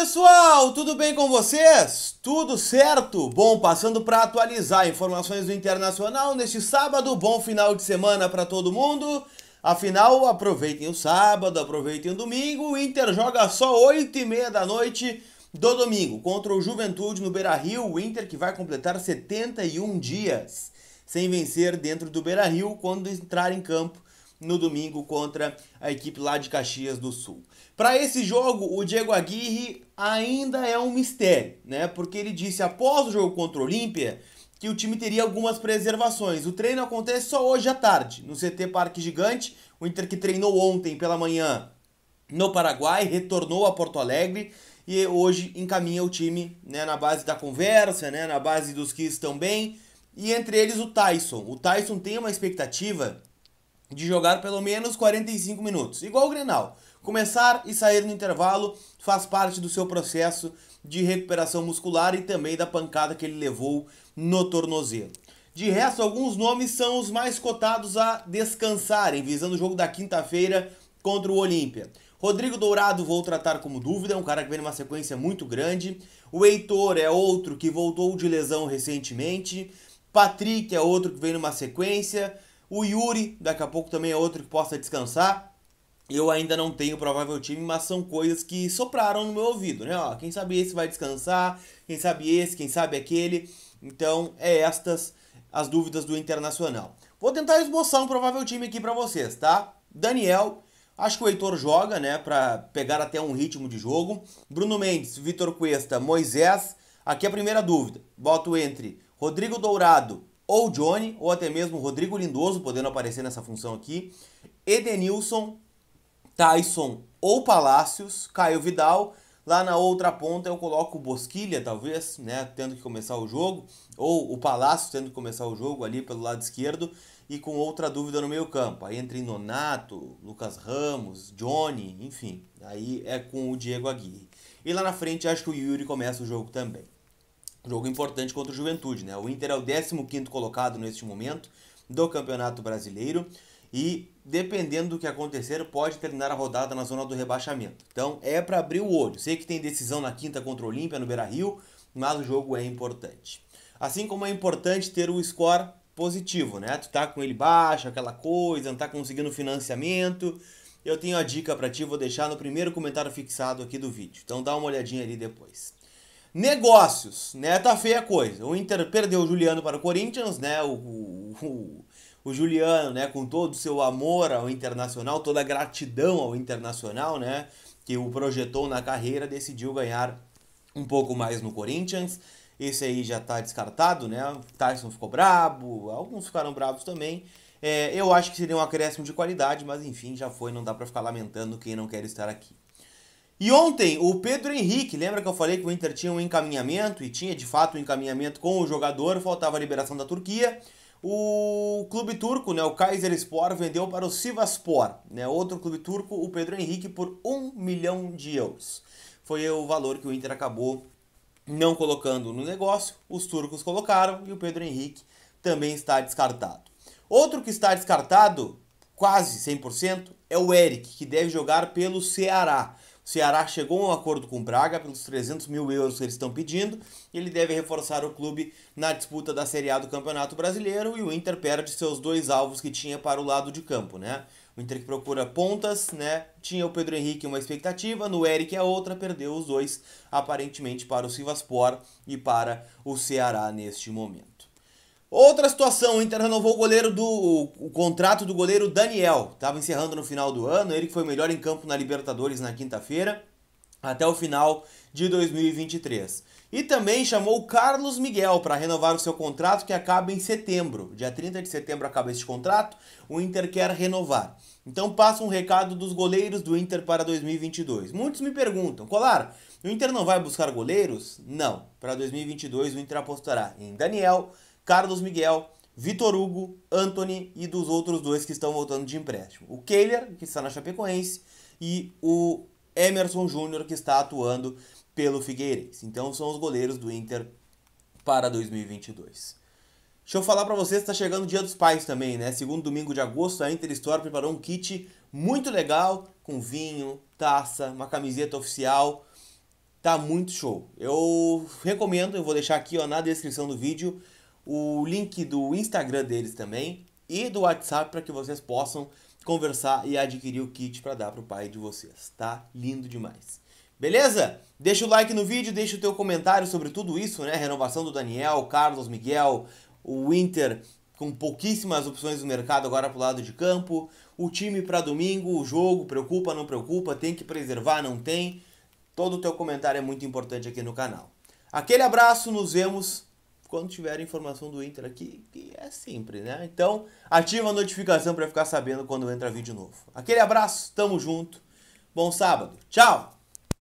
pessoal, tudo bem com vocês? Tudo certo? Bom, passando para atualizar informações do internacional neste sábado, bom final de semana para todo mundo. Afinal, aproveitem o sábado, aproveitem o domingo. O Inter joga só 8 e meia da noite do domingo contra o Juventude no Beira Rio. O Inter que vai completar 71 dias sem vencer dentro do Beira Rio quando entrar em campo no domingo contra a equipe lá de Caxias do Sul. Para esse jogo, o Diego Aguirre ainda é um mistério, né? Porque ele disse após o jogo contra o Olímpia que o time teria algumas preservações. O treino acontece só hoje à tarde, no CT Parque Gigante. O Inter que treinou ontem pela manhã no Paraguai, retornou a Porto Alegre e hoje encaminha o time né, na base da conversa, né, na base dos que estão bem, e entre eles o Tyson. O Tyson tem uma expectativa de jogar pelo menos 45 minutos, igual o Grenal. Começar e sair no intervalo faz parte do seu processo de recuperação muscular e também da pancada que ele levou no tornozelo. De resto, alguns nomes são os mais cotados a descansarem, visando o jogo da quinta-feira contra o Olímpia. Rodrigo Dourado vou tratar como dúvida, é um cara que vem numa sequência muito grande. O Heitor é outro que voltou de lesão recentemente. Patrick é outro que vem numa sequência. O Yuri, daqui a pouco também é outro que possa descansar. Eu ainda não tenho o provável time, mas são coisas que sopraram no meu ouvido, né? Ó, quem sabe esse vai descansar, quem sabe esse, quem sabe aquele. Então, é estas as dúvidas do Internacional. Vou tentar esboçar um provável time aqui para vocês, tá? Daniel, acho que o Heitor joga, né, para pegar até um ritmo de jogo. Bruno Mendes, Vitor Cuesta, Moisés. Aqui é a primeira dúvida. Boto entre Rodrigo Dourado ou Johnny, ou até mesmo Rodrigo Lindoso podendo aparecer nessa função aqui, Edenilson, Tyson ou Palácios, Caio Vidal. Lá na outra ponta eu coloco o Bosquilha, talvez, né, tendo que começar o jogo, ou o Palácio tendo que começar o jogo ali pelo lado esquerdo e com outra dúvida no meio campo. Aí entre Nonato, Lucas Ramos, Johnny, enfim, aí é com o Diego Aguirre. E lá na frente acho que o Yuri começa o jogo também. Jogo importante contra o Juventude, né? O Inter é o 15 colocado neste momento do Campeonato Brasileiro e dependendo do que acontecer, pode terminar a rodada na zona do rebaixamento. Então é para abrir o olho. Sei que tem decisão na quinta contra o Olímpia no Beira-Rio, mas o jogo é importante. Assim como é importante ter o score positivo, né? Tu tá com ele baixo, aquela coisa, não tá conseguindo financiamento. Eu tenho a dica para ti, vou deixar no primeiro comentário fixado aqui do vídeo. Então dá uma olhadinha ali depois. Negócios, né? Tá feia a coisa. O Inter perdeu o Juliano para o Corinthians, né? O, o, o Juliano, né, com todo o seu amor ao Internacional, toda a gratidão ao Internacional, né? Que o projetou na carreira, decidiu ganhar um pouco mais no Corinthians. Esse aí já tá descartado, né? O Tyson ficou brabo, alguns ficaram bravos também. É, eu acho que seria um acréscimo de qualidade, mas enfim, já foi, não dá para ficar lamentando quem não quer estar aqui. E ontem, o Pedro Henrique, lembra que eu falei que o Inter tinha um encaminhamento e tinha de fato um encaminhamento com o jogador, faltava a liberação da Turquia. O clube turco, né, o Kayserispor, vendeu para o Sivaspor, né, outro clube turco, o Pedro Henrique, por 1 milhão de euros. Foi o valor que o Inter acabou não colocando no negócio, os turcos colocaram e o Pedro Henrique também está descartado. Outro que está descartado, quase 100%, é o Eric, que deve jogar pelo Ceará. Ceará chegou a um acordo com Braga pelos 300 mil euros que eles estão pedindo. Ele deve reforçar o clube na disputa da Série A do Campeonato Brasileiro e o Inter perde seus dois alvos que tinha para o lado de campo, né? O Inter que procura pontas, né? Tinha o Pedro Henrique uma expectativa, no Eric a outra, perdeu os dois aparentemente para o Sivaspor e para o Ceará neste momento. Outra situação, o Inter renovou o goleiro do o, o contrato do goleiro Daniel. Estava encerrando no final do ano, ele que foi melhor em campo na Libertadores na quinta-feira, até o final de 2023. E também chamou o Carlos Miguel para renovar o seu contrato que acaba em setembro. Dia 30 de setembro acaba esse contrato, o Inter quer renovar. Então passa um recado dos goleiros do Inter para 2022. Muitos me perguntam, Colar, o Inter não vai buscar goleiros? Não. Para 2022 o Inter apostará em Daniel, Carlos Miguel, Vitor Hugo, Anthony e dos outros dois que estão voltando de empréstimo. O Kehler, que está na Chapecoense, e o Emerson Júnior, que está atuando pelo Figueirense. Então são os goleiros do Inter para 2022. Deixa eu falar para vocês, está chegando o Dia dos Pais também, né? Segundo domingo de agosto, a Inter Store preparou um kit muito legal com vinho, taça, uma camiseta oficial. Tá muito show. Eu recomendo, eu vou deixar aqui ó, na descrição do vídeo o link do Instagram deles também e do WhatsApp para que vocês possam conversar e adquirir o kit para dar para o pai de vocês, tá? Lindo demais. Beleza? Deixa o like no vídeo, deixa o teu comentário sobre tudo isso, né? Renovação do Daniel, Carlos, Miguel, o Inter com pouquíssimas opções no mercado agora pro lado de campo, o time para domingo, o jogo, preocupa, não preocupa, tem que preservar, não tem. Todo o teu comentário é muito importante aqui no canal. Aquele abraço, nos vemos quando tiver informação do Inter aqui, que é sempre, né? Então, ativa a notificação para ficar sabendo quando entra vídeo novo. Aquele abraço, tamo junto. Bom sábado. Tchau.